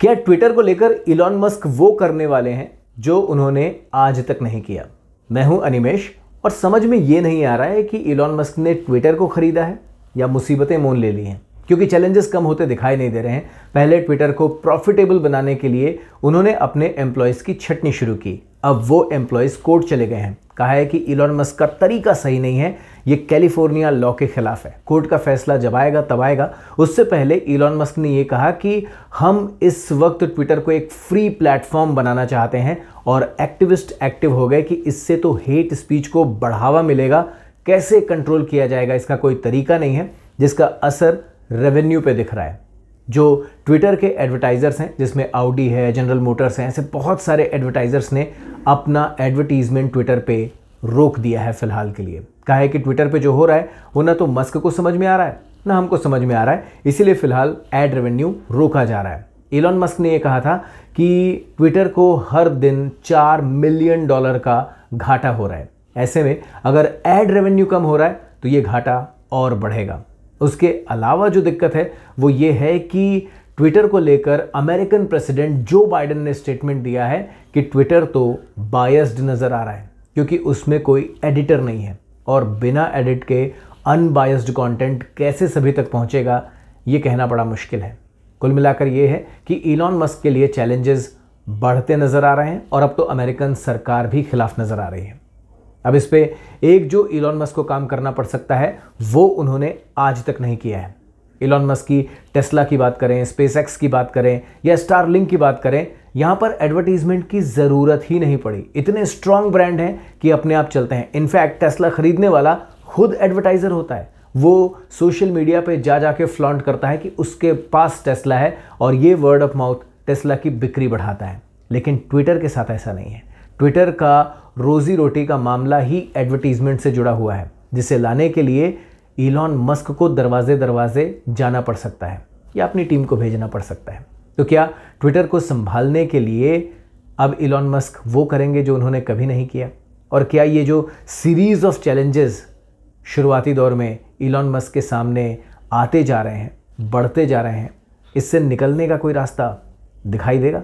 क्या ट्विटर को लेकर इलॉन मस्क वो करने वाले हैं जो उन्होंने आज तक नहीं किया मैं हूं अनिमेश और समझ में ये नहीं आ रहा है कि इलॉन मस्क ने ट्विटर को खरीदा है या मुसीबतें मोन ले ली हैं क्योंकि चैलेंजेस कम होते दिखाई नहीं दे रहे हैं पहले ट्विटर को प्रॉफिटेबल बनाने के लिए उन्होंने अपने एम्प्लॉयज़ की छटनी शुरू की अब वो एम्प्लॉयज़ कोर्ट चले गए हैं कहा है कि इलॉन मस्क का तरीका सही नहीं है ये कैलिफोर्निया लॉ के ख़िलाफ़ है कोर्ट का फैसला जब आएगा तब आएगा उससे पहले इलॉन मस्क ने ये कहा कि हम इस वक्त ट्विटर को एक फ्री प्लेटफॉर्म बनाना चाहते हैं और एक्टिविस्ट एक्टिव हो गए कि इससे तो हेट स्पीच को बढ़ावा मिलेगा कैसे कंट्रोल किया जाएगा इसका कोई तरीका नहीं है जिसका असर रेवेन्यू पे दिख रहा है जो ट्विटर के एडवर्टाइज़र्स हैं जिसमें आउडी है जनरल मोटर्स हैं ऐसे बहुत सारे एडवर्टाइज़र्स ने अपना एडवर्टीज़मेंट ट्विटर पे रोक दिया है फ़िलहाल के लिए कहा है कि ट्विटर पे जो हो रहा है वो ना तो मस्क को समझ में आ रहा है ना हमको समझ में आ रहा है इसीलिए फ़िलहाल एड रेवेन्यू रोका जा रहा है एलॉन मस्क ने यह कहा था कि ट्विटर को हर दिन चार मिलियन डॉलर का घाटा हो रहा है ऐसे में अगर एड रेवेन्यू कम हो रहा है तो ये घाटा और बढ़ेगा उसके अलावा जो दिक्कत है वो ये है कि ट्विटर को लेकर अमेरिकन प्रेसिडेंट जो बाइडन ने स्टेटमेंट दिया है कि ट्विटर तो बायस्ड नज़र आ रहा है क्योंकि उसमें कोई एडिटर नहीं है और बिना एडिट के अनबायस्ड कंटेंट कैसे सभी तक पहुंचेगा ये कहना बड़ा मुश्किल है कुल मिलाकर ये है कि इलॉन मस्क के लिए चैलेंजेस बढ़ते नज़र आ रहे हैं और अब तो अमेरिकन सरकार भी खिलाफ नज़र आ रही है अब इस पर एक जो इलॉन मस्क को काम करना पड़ सकता है वो उन्होंने आज तक नहीं किया है इलॉन मस्क की टेस्ला की बात करें स्पेस की बात करें या स्टारलिंक की बात करें यहाँ पर एडवर्टीजमेंट की ज़रूरत ही नहीं पड़ी इतने स्ट्रांग ब्रांड हैं कि अपने आप चलते हैं इनफैक्ट टेस्ला खरीदने वाला खुद एडवर्टाइज़र होता है वो सोशल मीडिया पे जा जा के फ्लॉन्ट करता है कि उसके पास टेस्ला है और ये वर्ड ऑफ माउथ टेस्ला की बिक्री बढ़ाता है लेकिन ट्विटर के साथ ऐसा नहीं है ट्विटर का रोजी रोटी का मामला ही एडवर्टीजमेंट से जुड़ा हुआ है जिसे लाने के लिए इलॉन मस्क को दरवाजे दरवाजे जाना पड़ सकता है या अपनी टीम को भेजना पड़ सकता है तो क्या ट्विटर को संभालने के लिए अब इलॉन मस्क वो करेंगे जो उन्होंने कभी नहीं किया और क्या ये जो सीरीज़ ऑफ चैलेंजेस शुरुआती दौर में इलॉन मस्क के सामने आते जा रहे हैं बढ़ते जा रहे हैं इससे निकलने का कोई रास्ता दिखाई देगा